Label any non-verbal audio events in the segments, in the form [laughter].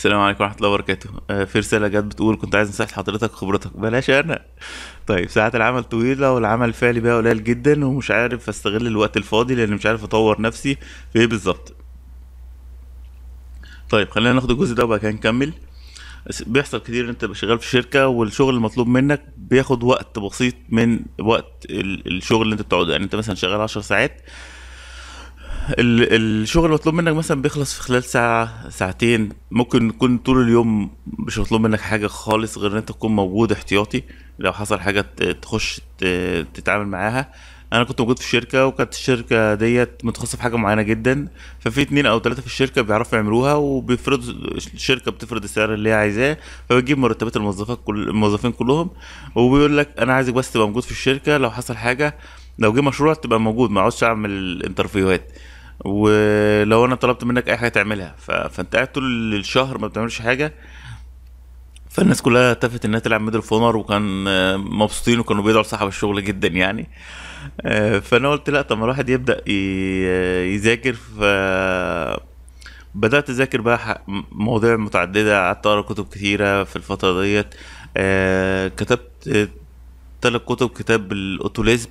السلام عليكم ورحمه الله وبركاته آه، في رساله جت بتقول كنت عايز نصيحه حضرتك خبرتك بلاش انا طيب ساعات العمل طويله والعمل الفعلي بقى قليل جدا ومش عارف استغل الوقت الفاضي لان مش عارف اطور نفسي في ايه بالظبط طيب خلينا ناخد الجزء ده وبعد كده نكمل بيحصل كتير انت تبقى شغال في شركه والشغل المطلوب منك بياخد وقت بسيط من وقت الشغل اللي انت بتقعده يعني انت مثلا شغال 10 ساعات الشغل مطلوب منك مثلا بيخلص في خلال ساعة ساعتين ممكن يكون طول اليوم مش مطلوب منك حاجة خالص غير ان انت تكون موجود احتياطي لو حصل حاجة تخش تتعامل معاها انا كنت موجود في شركه وكانت الشركه ديت متخصصه في حاجه معينه جدا ففي اتنين او تلاته في الشركه بيعرفوا يعملوها وبيفرضوا الشركه بتفرض السعر اللي هي عايزاه فبتجيب مرتبات الموظفين كل الموظفين كلهم وبيقول لك انا عايزك بس تبقى موجود في الشركه لو حصل حاجه لو جه مشروع تبقى موجود ما اقعدش اعمل انترفيوهات ولو انا طلبت منك اي حاجه تعملها ف... فانت قاعد طول الشهر ما بتعملش حاجه فالناس كلها اتفقت انها تلعب ميدل فونر وكان مبسوطين وكانوا بيدعوا لصاحب الشغل جدا يعني آه، فانا قلت لا طب ما الواحد يبدا يذاكر ف بدات اذاكر بقى مواضيع متعدده قعدت اقرا كتب كثيره في الفتره ديت آه، كتبت ثلاث كتب كتاب الاوتوليزم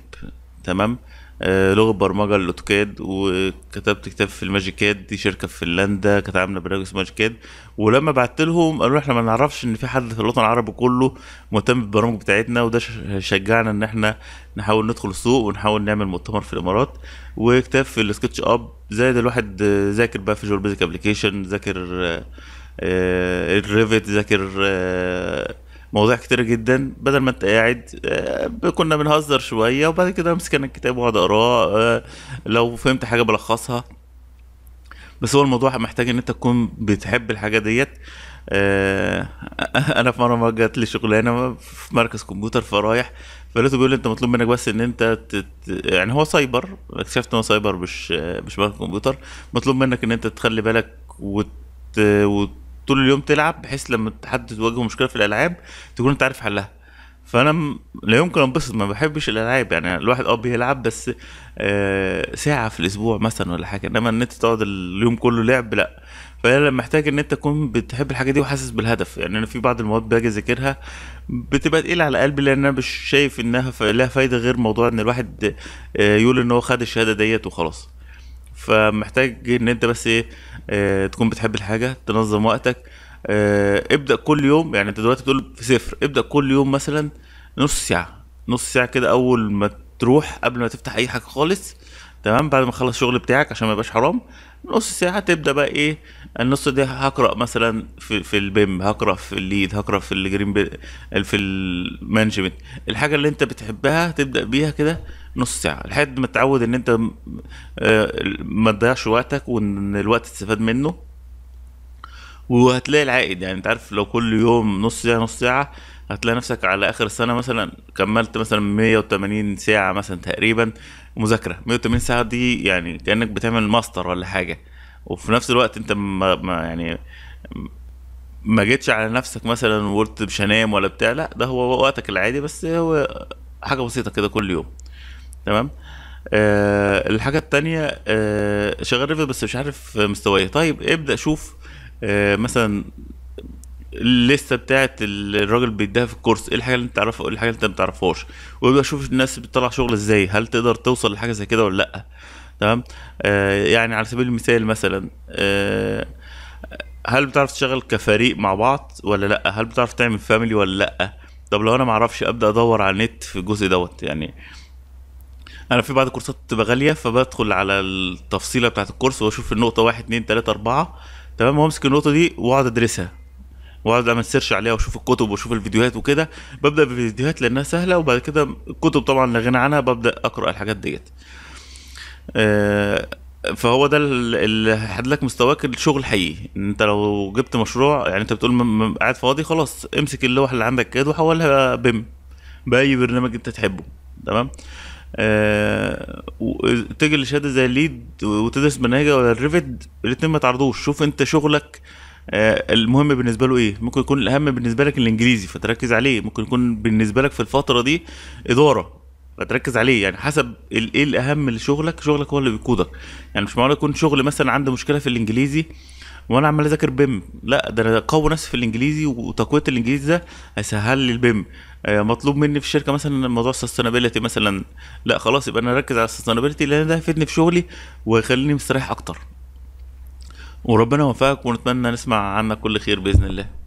تمام آه، لغه برمجه الاوتوكاد وكتبت كتاب في الماجيكاد دي شركه في فنلندا كانت عامله برنامج اسمه ماجيكاد ولما بعت لهم قالوا احنا ما نعرفش ان في حد في الوطن العربي كله مهتم بالبرامج بتاعتنا وده شجعنا ان احنا نحاول ندخل السوق ونحاول نعمل مؤتمر في الامارات وكتاب في السكتش اب زائد الواحد ذاكر بقى فيجوال بيزك ابلكيشن ذاكر الريفت آه، آه، ذاكر مواضيع كتيره جدا بدل ما انت قاعد آه، كنا بنهزر شويه وبعد كده امسك انا الكتاب واقعد اقراه آه، لو فهمت حاجه بلخصها بس هو الموضوع محتاج ان انت تكون بتحب الحاجه ديت آه، [laughs] انا في مره ما جات لي شغلانه في مركز كمبيوتر فرايح فلقيته بيقول لي انت مطلوب منك بس ان انت تت... يعني هو سايبر اكتشفت ان هو سايبر مش مش مركز كمبيوتر مطلوب منك ان انت تخلي بالك وت... وت... طول اليوم تلعب بحيث لما حد تواجهه مشكله في الالعاب تكون انت عارف حلها فانا لا يمكن انبسط ما بحبش الالعاب يعني الواحد اه بيلعب بس آه، ساعه في الاسبوع مثلا ولا حاجه انما ان انت تقعد اليوم كله لعب لا لما محتاج ان انت تكون بتحب الحاجه دي وحاسس بالهدف يعني انا في بعض المواد باجي اذاكرها بتبقى تقيله على قلبي لان انا مش شايف انها لها فايده غير موضوع ان الواحد آه، يقول ان هو خد الشهاده ديت وخلاص فمحتاج ان انت بس ايه آه، تكون بتحب الحاجه تنظم وقتك آه، ابدا كل يوم يعني انت دلوقتي بتقول في صفر ابدا كل يوم مثلا نص ساعه نص ساعه كده اول ما تروح قبل ما تفتح اي حاجه خالص تمام بعد ما تخلص الشغل بتاعك عشان ما يبقاش حرام نص ساعه تبدا بقى ايه النص ده هقرا مثلا في, في البيم هقرا في الليد هقرا في الجرين بي في المانجمنت الحاجه اللي انت بتحبها تبدا بيها كده نص ساعه لحد ما تتعود ان انت آه، ما تضيعش وقتك وان الوقت تستفاد منه وهتلاقي العائد يعني انت عارف لو كل يوم نص ساعه نص ساعه هتلاقي نفسك على اخر السنه مثلا كملت مثلا 180 ساعه مثلا تقريبا مذاكره 180 ساعه دي يعني كانك بتعمل ماستر ولا حاجه وفي نفس الوقت انت ما, ما يعني ما جيتش على نفسك مثلا وقلت مش هنام ولا بتاع لا ده هو وقتك العادي بس هو حاجه بسيطه كده كل يوم تمام آه الحاجه التانية آه شغال ريفت بس مش عارف مستواي طيب ابدا شوف آه مثلا الليسته بتاعت الراجل بيديها في الكورس ايه الحاجه اللي انت تعرفها ايه الحاجه اللي انت ما تعرفهاش وابدا شوف الناس بتطلع شغل ازاي هل تقدر توصل لحاجه زي كده ولا لا تمام آه، يعني على سبيل المثال مثلا آه، هل بتعرف تشتغل كفريق مع بعض ولا لا هل بتعرف تعمل فاميلي ولا لا طب لو انا ما اعرفش ابدا ادور على النت في الجزء دوت يعني انا في بعض الكورسات بتبقى غاليه فبدخل على التفصيله بتاعت الكورس واشوف النقطه 1 2 3 4 تمام وامسك النقطه دي واقعد ادرسها واقعد اعمل سيرش عليها واشوف الكتب واشوف الفيديوهات وكده ببدا بالفيديوهات لانها سهله وبعد كده الكتب طبعا لا غنى عنها ببدا اقرا الحاجات ديت آه، فهو ده اللي هيحدد لك مستواك الشغل الحقيقي انت لو جبت مشروع يعني انت بتقول قاعد فاضي خلاص امسك اللوحه اللي عندك كده وحولها بيم باي برنامج انت تحبه تمام آه تيجي لشهاده زي الليد وتدرس مناهج ولا الريفيد الاثنين ما تعرضوش شوف انت شغلك آه المهم بالنسبه له ايه ممكن يكون الاهم بالنسبه لك الانجليزي فتركز عليه ممكن يكون بالنسبه لك في الفتره دي اداره فتركز عليه يعني حسب ايه الاهم لشغلك شغلك هو اللي بيقودك يعني مش معقول يكون شغل مثلا عنده مشكله في الانجليزي وانا عمال اذاكر بيم لا ده انا اقوي نفسي في الانجليزي وتقويه الانجليزي ده هيسهل لي البيم آه، مطلوب مني في الشركه مثلا موضوع السستينابيلتي مثلا لا خلاص يبقى انا اركز على السستينابيلتي لان ده هيفيدني في شغلي وهيخليني مستريح اكتر وربنا يوفقك ونتمنى نسمع عنك كل خير باذن الله